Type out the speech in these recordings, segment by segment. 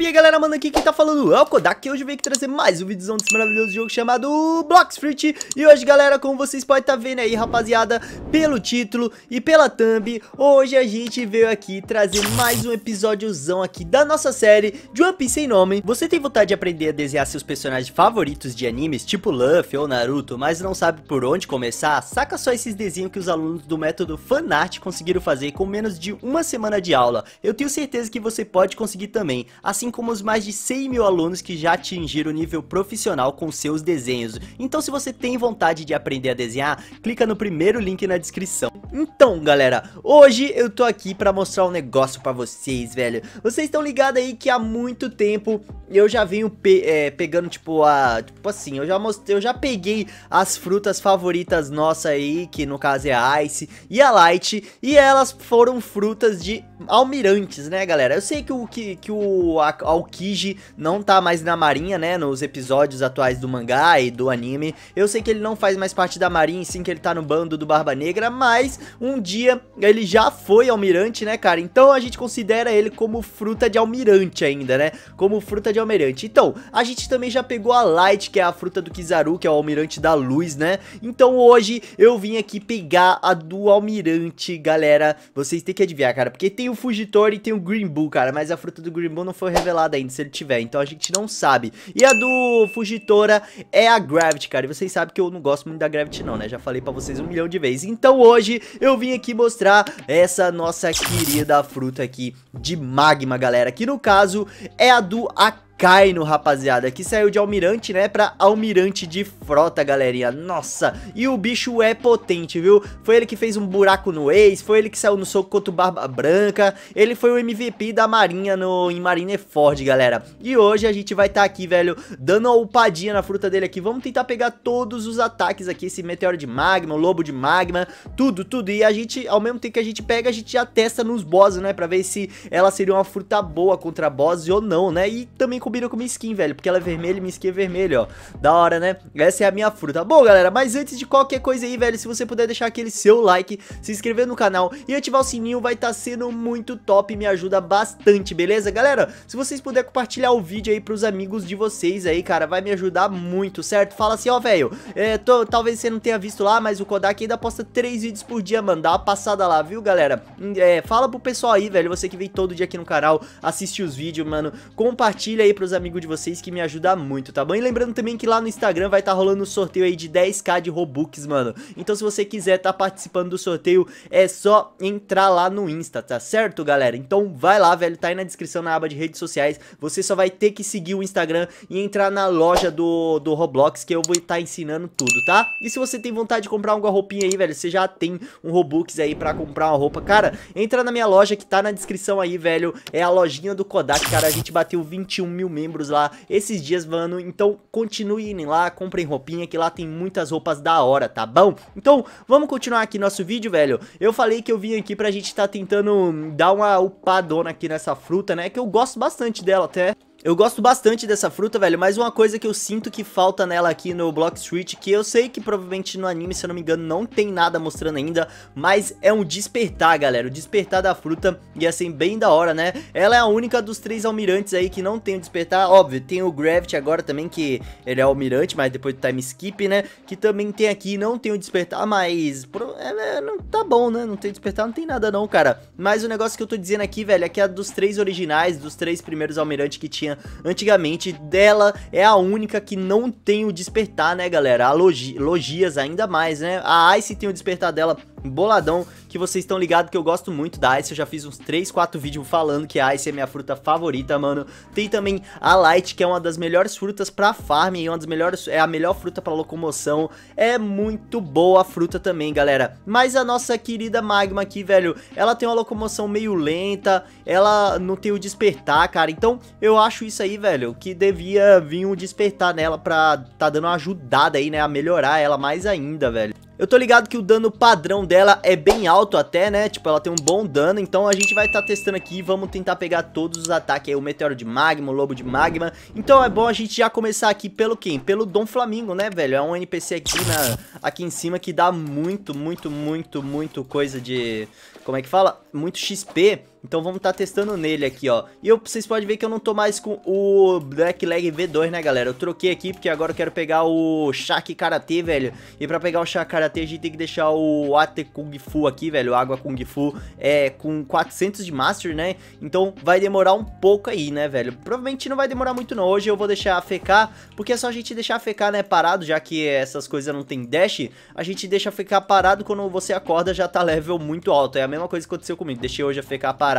E aí galera, mano, aqui quem tá falando é o Kodak e hoje eu vim aqui trazer mais um vídeozão desse maravilhoso jogo chamado Blox Fruit E hoje galera, como vocês podem estar tá vendo aí rapaziada, pelo título e pela thumb Hoje a gente veio aqui trazer mais um episódiozão aqui da nossa série de One Piece sem nome Você tem vontade de aprender a desenhar seus personagens favoritos de animes, tipo Luffy ou Naruto Mas não sabe por onde começar? Saca só esses desenhos que os alunos do método Fanart conseguiram fazer com menos de uma semana de aula Eu tenho certeza que você pode conseguir também, assim Assim como os mais de 100 mil alunos que já atingiram o nível profissional com seus desenhos. Então se você tem vontade de aprender a desenhar, clica no primeiro link na descrição. Então galera, hoje eu tô aqui pra mostrar um negócio pra vocês, velho. Vocês estão ligados aí que há muito tempo eu já venho pe é, pegando tipo a... Tipo assim, eu já, mostrei, eu já peguei as frutas favoritas nossas aí, que no caso é a Ice e a Light, e elas foram frutas de almirantes, né, galera? Eu sei que o, que, que o Aokiji não tá mais na marinha, né, nos episódios atuais do mangá e do anime. Eu sei que ele não faz mais parte da marinha, sim que ele tá no bando do Barba Negra, mas um dia ele já foi almirante, né, cara? Então a gente considera ele como fruta de almirante ainda, né? Como fruta de almirante. Então, a gente também já pegou a Light, que é a fruta do Kizaru, que é o almirante da luz, né? Então hoje eu vim aqui pegar a do almirante, galera. Vocês têm que adivinhar, cara, porque tem o Fugitori e tem o Green Bull, cara. Mas a fruta do Green Bull não foi revelada ainda, se ele tiver. Então a gente não sabe. E a do Fugitora é a Gravity, cara. E vocês sabem que eu não gosto muito da Gravity não, né? Já falei pra vocês um milhão de vezes. Então hoje eu vim aqui mostrar essa nossa querida fruta aqui de magma, galera. Que no caso é a do Aquarius Kaino, rapaziada, que saiu de almirante, né, pra almirante de frota, galerinha. Nossa, e o bicho é potente, viu? Foi ele que fez um buraco no ex, foi ele que saiu no soco contra o Barba Branca, ele foi o MVP da Marinha no, em Marineford, galera. E hoje a gente vai estar tá aqui, velho, dando uma upadinha na fruta dele aqui. Vamos tentar pegar todos os ataques aqui, esse meteoro de magma, o lobo de magma, tudo, tudo. E a gente, ao mesmo tempo que a gente pega, a gente já testa nos bosses, né, pra ver se ela seria uma fruta boa contra bosses ou não, né? E também com combina com minha skin, velho, porque ela é vermelha e minha skin é vermelha, ó. Da hora, né? Essa é a minha fruta. Tá bom, galera, mas antes de qualquer coisa aí, velho, se você puder deixar aquele seu like, se inscrever no canal e ativar o sininho, vai estar tá sendo muito top, me ajuda bastante, beleza? Galera, se vocês puderem compartilhar o vídeo aí pros amigos de vocês aí, cara, vai me ajudar muito, certo? Fala assim, ó, velho, é, talvez você não tenha visto lá, mas o Kodak ainda posta três vídeos por dia, mano, dá uma passada lá, viu, galera? É, fala pro pessoal aí, velho, você que vem todo dia aqui no canal, assiste os vídeos, mano, compartilha aí pros amigos de vocês que me ajuda muito, tá bom? E lembrando também que lá no Instagram vai estar tá rolando um sorteio aí de 10k de Robux, mano. Então se você quiser tá participando do sorteio, é só entrar lá no Insta, tá certo, galera? Então vai lá, velho, tá aí na descrição na aba de redes sociais. Você só vai ter que seguir o Instagram e entrar na loja do, do Roblox que eu vou estar tá ensinando tudo, tá? E se você tem vontade de comprar uma roupinha aí, velho, você já tem um Robux aí pra comprar uma roupa. Cara, entra na minha loja que tá na descrição aí, velho. É a lojinha do Kodak, cara. A gente bateu 21 mil membros lá esses dias, mano. Então continue indo lá, comprem roupinha que lá tem muitas roupas da hora, tá bom? Então vamos continuar aqui nosso vídeo, velho. Eu falei que eu vim aqui pra gente tá tentando dar uma upadona aqui nessa fruta, né? Que eu gosto bastante dela até. Eu gosto bastante dessa fruta, velho, mas uma coisa que eu sinto que falta nela aqui no Block Street, que eu sei que provavelmente no anime, se eu não me engano, não tem nada mostrando ainda, mas é um despertar, galera, o despertar da fruta, e é, assim, bem da hora, né? Ela é a única dos três almirantes aí que não tem o despertar, óbvio, tem o Gravity agora também, que ele é almirante, mas depois do time skip, né, que também tem aqui, não tem o despertar, mas é, é, não tá bom, né, não tem despertar, não tem nada não, cara. Mas o negócio que eu tô dizendo aqui, velho, é que é a dos três originais, dos três primeiros almirantes que tinha tinha antigamente. Dela é a única que não tem o despertar, né, galera? A logi, Logias ainda mais, né? A Ice tem o despertar dela boladão, que vocês estão ligados que eu gosto muito da Ice, eu já fiz uns 3, 4 vídeos falando que a Ice é minha fruta favorita, mano. Tem também a Light, que é uma das melhores frutas pra farm e uma das melhores, é a melhor fruta pra locomoção. É muito boa a fruta também, galera. Mas a nossa querida Magma aqui, velho, ela tem uma locomoção meio lenta, ela não tem o despertar, cara. Então, eu acho isso aí, velho, que devia vir um despertar nela pra tá dando uma ajudada aí, né, a melhorar ela mais ainda, velho. Eu tô ligado que o dano padrão dela é bem alto até, né? Tipo, ela tem um bom dano, então a gente vai estar tá testando aqui. Vamos tentar pegar todos os ataques aí, o Meteoro de Magma, o Lobo de Magma. Então é bom a gente já começar aqui pelo quem? Pelo Dom Flamingo, né, velho? É um NPC aqui, na, aqui em cima que dá muito, muito, muito, muito coisa de... Como é que fala? Muito XP. Então vamos estar tá testando nele aqui, ó. E eu, vocês podem ver que eu não tô mais com o Black Leg V2, né, galera? Eu troquei aqui porque agora eu quero pegar o Shaq Karate, velho. E pra pegar o Shaq Karate a gente tem que deixar o Ate Kung Fu aqui, velho. Água Kung Fu é com 400 de Master, né? Então vai demorar um pouco aí, né, velho? Provavelmente não vai demorar muito não. Hoje eu vou deixar fecar, porque é só a gente deixar fecar, né, parado, já que essas coisas não tem dash. A gente deixa fecar parado quando você acorda já tá level muito alto. É a mesma coisa que aconteceu comigo. Deixei hoje a fecar parado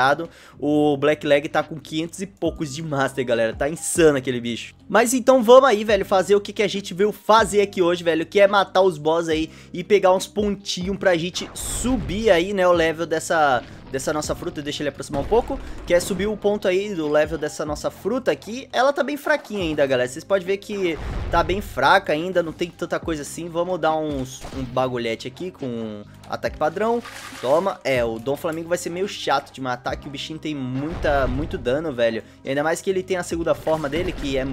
o Black Leg tá com 500 e poucos de Master, galera. Tá insano aquele bicho. Mas então vamos aí, velho, fazer o que, que a gente veio fazer aqui hoje, velho, que é matar os boss aí e pegar uns pontinhos pra gente subir aí, né, o level dessa dessa nossa fruta, deixa ele aproximar um pouco, que é subir o ponto aí do level dessa nossa fruta aqui, ela tá bem fraquinha ainda, galera, vocês podem ver que tá bem fraca ainda, não tem tanta coisa assim, vamos dar uns, um bagulhete aqui com Ataque padrão, toma. É, o Dom Flamengo vai ser meio chato de matar, que o bichinho tem muita, muito dano, velho. E ainda mais que ele tem a segunda forma dele, que é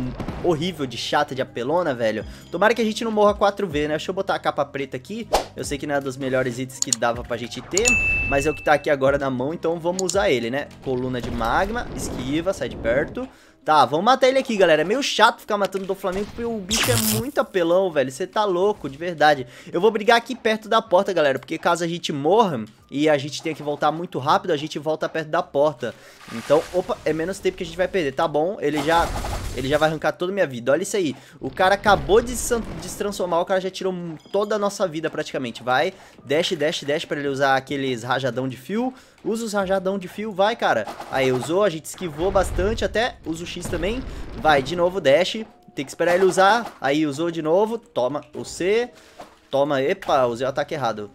horrível de chata, de apelona, velho. Tomara que a gente não morra 4V, né? Deixa eu botar a capa preta aqui. Eu sei que não é dos melhores itens que dava pra gente ter, mas é o que tá aqui agora na mão, então vamos usar ele, né? Coluna de magma, esquiva, sai de perto. Tá, vamos matar ele aqui, galera. É meio chato ficar matando do Flamengo, porque o bicho é muito apelão, velho. Você tá louco, de verdade. Eu vou brigar aqui perto da porta, galera, porque caso a gente morra e a gente tenha que voltar muito rápido, a gente volta perto da porta. Então, opa, é menos tempo que a gente vai perder. Tá bom, ele já ele já vai arrancar toda a minha vida. Olha isso aí. O cara acabou de se, transformar, o cara já tirou toda a nossa vida praticamente. Vai, dash, dash, dash pra ele usar aqueles rajadão de fio. Usa os rajadão de fio, vai, cara. Aí, usou, a gente esquivou bastante até. Usa o X também. Vai, de novo, dash. Tem que esperar ele usar. Aí, usou de novo. Toma o C. Toma, epa, usei o ataque errado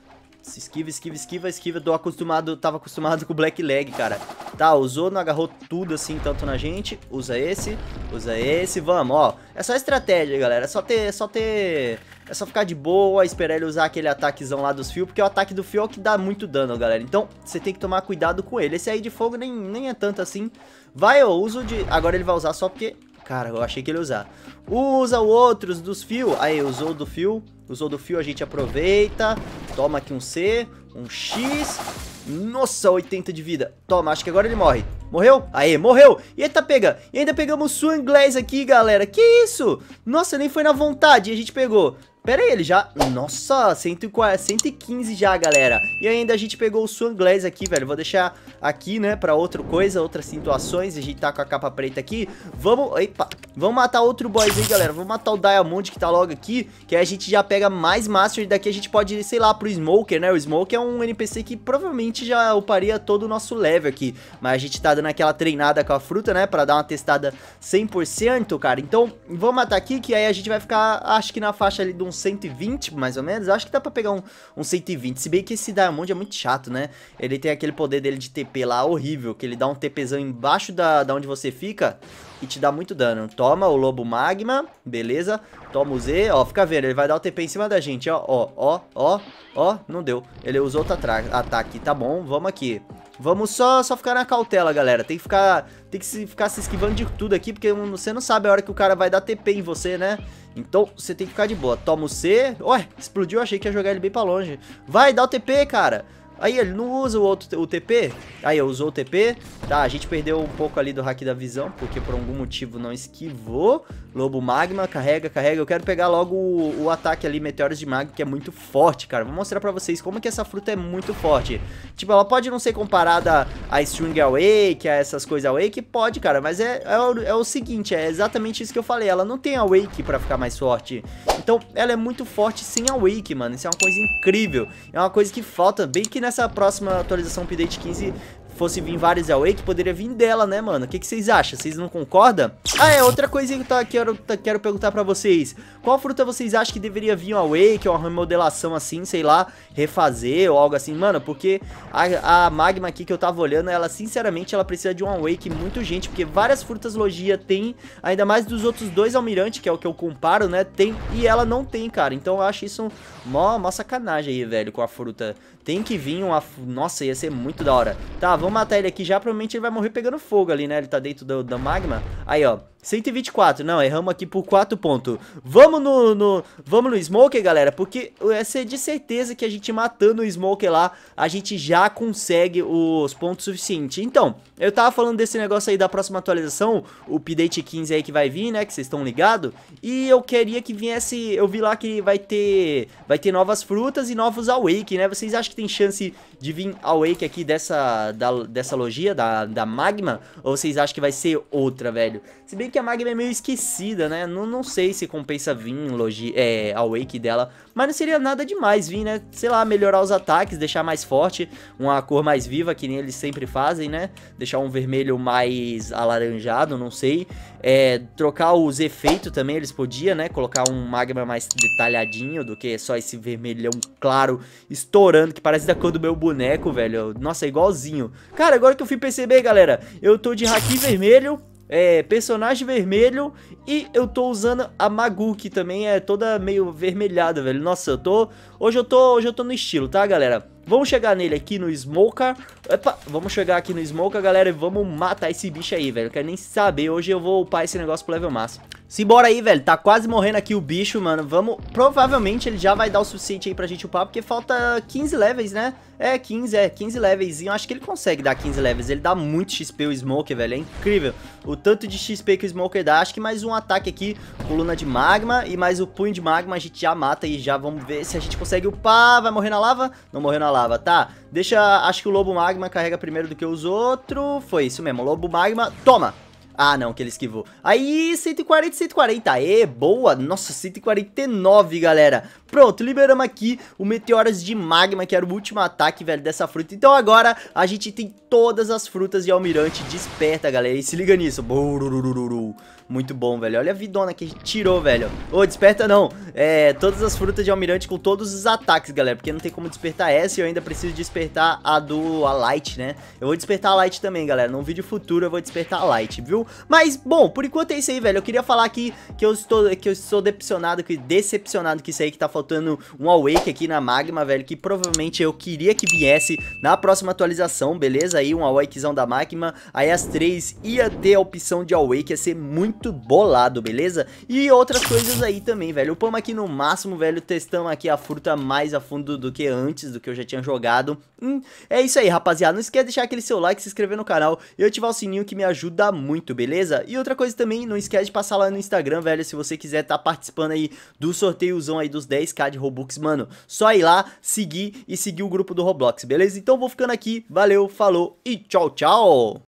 esquiva, esquiva, esquiva, esquiva. Tô acostumado, tava acostumado com o Black Leg, cara. Tá, usou, não agarrou tudo assim, tanto na gente. Usa esse, usa esse, vamos, ó. É só estratégia, galera. É só ter, é só ter... É só ficar de boa, esperar ele usar aquele ataquezão lá dos fios, porque o ataque do fio é o que dá muito dano, galera. Então, você tem que tomar cuidado com ele. Esse aí de fogo nem, nem é tanto assim. Vai, eu uso de... Agora ele vai usar só porque Cara, eu achei que ele ia usar. Usa outros dos fio. Aí, usou do fio. Usou do fio, a gente aproveita. Toma aqui um C, um X. Nossa, 80 de vida. Toma, acho que agora ele morre. Morreu? Aê, morreu. Eita, tá pega. E ainda pegamos o inglês aqui, galera. Que isso? Nossa, nem foi na vontade. A gente pegou. Pera aí, ele já... Nossa, 115 já, galera. E ainda a gente pegou o Sunglass aqui, velho. Vou deixar aqui, né, pra outra coisa, outras situações. A gente tá com a capa preta aqui. Vamos... Epa. Vamos matar outro boys aí, galera. Vamos matar o Diamond que tá logo aqui. Que aí a gente já pega mais Master. E daqui a gente pode ir, sei lá, pro Smoker, né? O Smoker é um NPC que provavelmente já uparia todo o nosso level aqui. Mas a gente tá dando aquela treinada com a fruta, né? Pra dar uma testada 100%, cara. Então, vamos matar aqui, que aí a gente vai ficar, acho que na faixa ali de um uns 120, mais ou menos. Eu acho que dá pra pegar um, um 120. Se bem que esse Diamond é muito chato, né? Ele tem aquele poder dele de TP lá horrível, que ele dá um TPzão embaixo da, da onde você fica e te dá muito dano. Toma o Lobo Magma, beleza. Toma o Z, ó, fica vendo, ele vai dar o TP em cima da gente, ó, ó, ó, ó, ó, não deu. Ele usou outro ataque, tá bom, vamos aqui. Vamos só, só ficar na cautela, galera. Tem que ficar, tem que se, ficar se esquivando de tudo aqui, porque você não sabe a hora que o cara vai dar TP em você, né? Então, você tem que ficar de boa. Toma o C. Ué, explodiu, achei que ia jogar ele bem pra longe. Vai, dá o TP, cara. Aí ele não usa o outro o TP. Aí usou o TP. Tá, a gente perdeu um pouco ali do hack da visão, porque por algum motivo não esquivou. Lobo Magma, carrega, carrega. Eu quero pegar logo o, o ataque ali, Meteoros de Magma, que é muito forte, cara. Vou mostrar pra vocês como que essa fruta é muito forte. Tipo, ela pode não ser comparada a String Awake, a essas coisas Awake. Pode, cara, mas é, é o, é, o, seguinte, é exatamente isso que eu falei. Ela não tem Awake pra ficar mais forte. Então, ela é muito forte sem Awake, mano. Isso é uma coisa incrível. É uma coisa que falta bem que nessa nessa próxima atualização update 15 fosse vir vários away, que poderia vir dela, né, mano? O que, que vocês acham? Vocês não concordam? Ah, é, outra coisinha que eu quero, tá, quero perguntar pra vocês. Qual fruta vocês acham que deveria vir um away, que é uma remodelação assim, sei lá, refazer ou algo assim? Mano, porque a, a magma aqui que eu tava olhando, ela, sinceramente, ela precisa de um away que muito gente, porque várias frutas logia tem, ainda mais dos outros dois almirantes, que é o que eu comparo, né, tem, e ela não tem, cara. Então eu acho isso uma mó sacanagem aí, velho, com a fruta. Tem que vir uma... Nossa, ia ser muito da hora. Tá, vamos matar ele aqui já, provavelmente ele vai morrer pegando fogo ali, né? Ele tá dentro do, do magma. Aí, ó, 124, não, erramos aqui por 4 pontos. Vamos no, no, vamos no Smoker, galera, porque essa é de certeza que a gente matando o Smoker lá, a gente já consegue os pontos suficientes. Então, eu tava falando desse negócio aí da próxima atualização, o update 15 aí que vai vir, né, que vocês estão ligados. E eu queria que viesse, eu vi lá que vai ter, vai ter novas frutas e novos Awake, né? Vocês acham que tem chance de vir Awake aqui dessa, da dessa logia, da, da Magma? Ou vocês acham que vai ser outra, velho? Se bem que a Magma é meio esquecida, né? Não, não sei se compensa vir logi é, a Wake dela. Mas não seria nada demais vir, né? Sei lá, melhorar os ataques, deixar mais forte, uma cor mais viva, que nem eles sempre fazem, né? Deixar um vermelho mais alaranjado, não sei. É, trocar os efeitos também, eles podiam, né? Colocar um Magma mais detalhadinho do que só esse vermelhão claro estourando, que parece da cor do meu boneco, velho. Nossa, é igualzinho. Cara, agora que eu fui perceber, galera, eu tô de haki vermelho é, personagem vermelho e eu tô usando a Magu, que também é toda meio vermelhada, velho. Nossa, eu tô... Hoje eu tô, hoje eu tô no estilo, tá, galera? Vamos chegar nele aqui no Smoker. Opa, vamos chegar aqui no Smoker, galera, e vamos matar esse bicho aí, velho. Eu quero nem saber. Hoje eu vou upar esse negócio pro level máximo. Simbora aí, velho. Tá quase morrendo aqui o bicho, mano. Vamos... Provavelmente ele já vai dar o suficiente aí pra gente upar, porque falta 15 levels, né? É, 15, é. 15 levels. E eu acho que ele consegue dar 15 levels. Ele dá muito XP o Smoker, velho. É incrível. O tanto de XP que o Smoker dá. Acho que mais um ataque aqui. Coluna de magma e mais o punho de magma a gente já mata e já vamos ver se a gente consegue upar. Vai morrer na lava? Não morreu na lava, tá? Deixa... Acho que o Lobo Magma carrega primeiro do que os outros. Foi isso mesmo. Lobo Magma... Toma! Ah, não, que ele esquivou. Aí, 140, 140. Aê, boa. Nossa, 149, galera. Pronto, liberamos aqui o Meteoras de Magma, que era o último ataque, velho, dessa fruta. Então agora a gente tem todas as frutas e Almirante desperta, galera. E se liga nisso. Muito bom, velho. Olha a vidona que a gente tirou, velho. Ô, oh, desperta não. É, todas as frutas de Almirante com todos os ataques, galera. Porque não tem como despertar essa e eu ainda preciso despertar a do a Light, né? Eu vou despertar a Light também, galera. Num vídeo futuro eu vou despertar a Light, viu? Mas, bom, por enquanto é isso aí, velho. Eu queria falar aqui que eu estou, que eu estou decepcionado, que decepcionado que isso aí que tá faltando faltando um Awake aqui na Magma, velho, que provavelmente eu queria que viesse na próxima atualização, beleza? Aí um Awakezão da Magma, aí as três ia ter a opção de Awake, ia ser muito bolado, beleza? E outras coisas aí também, velho. Upamos aqui no máximo, velho, testamos aqui a fruta mais a fundo do que antes, do que eu já tinha jogado. Hum, é isso aí, rapaziada. Não esquece de deixar aquele seu like, se inscrever no canal e ativar o sininho que me ajuda muito, beleza? E outra coisa também, não esquece de passar lá no Instagram, velho, se você quiser estar tá participando aí do sorteiozão aí dos 10 10k de Robux, mano. Só ir lá, seguir e seguir o grupo do Roblox, beleza? Então vou ficando aqui, valeu, falou e tchau, tchau!